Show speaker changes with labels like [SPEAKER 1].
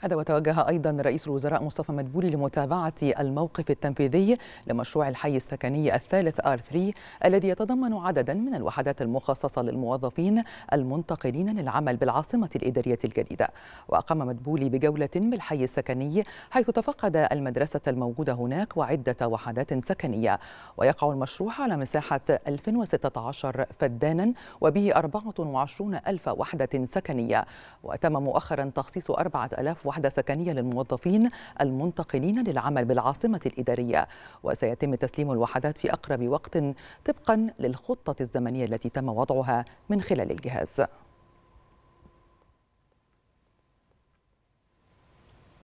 [SPEAKER 1] هذا وتوجه أيضا رئيس الوزراء مصطفى مدبولي لمتابعة الموقف التنفيذي لمشروع الحي السكني الثالث آر 3 الذي يتضمن عددا من الوحدات المخصصة للموظفين المنتقلين للعمل بالعاصمة الإدارية الجديدة وأقام مدبولي بجولة بالحي السكني حيث تفقد المدرسة الموجودة هناك وعدة وحدات سكنية ويقع المشروع على مساحة 1016 فدانا وبه 24 ألف وحدة سكنية وتم مؤخرا تخصيص 4000 وحدة سكنية للموظفين المنتقلين للعمل بالعاصمة الإدارية وسيتم تسليم الوحدات في أقرب وقت طبقا للخطة الزمنية التي تم وضعها من خلال الجهاز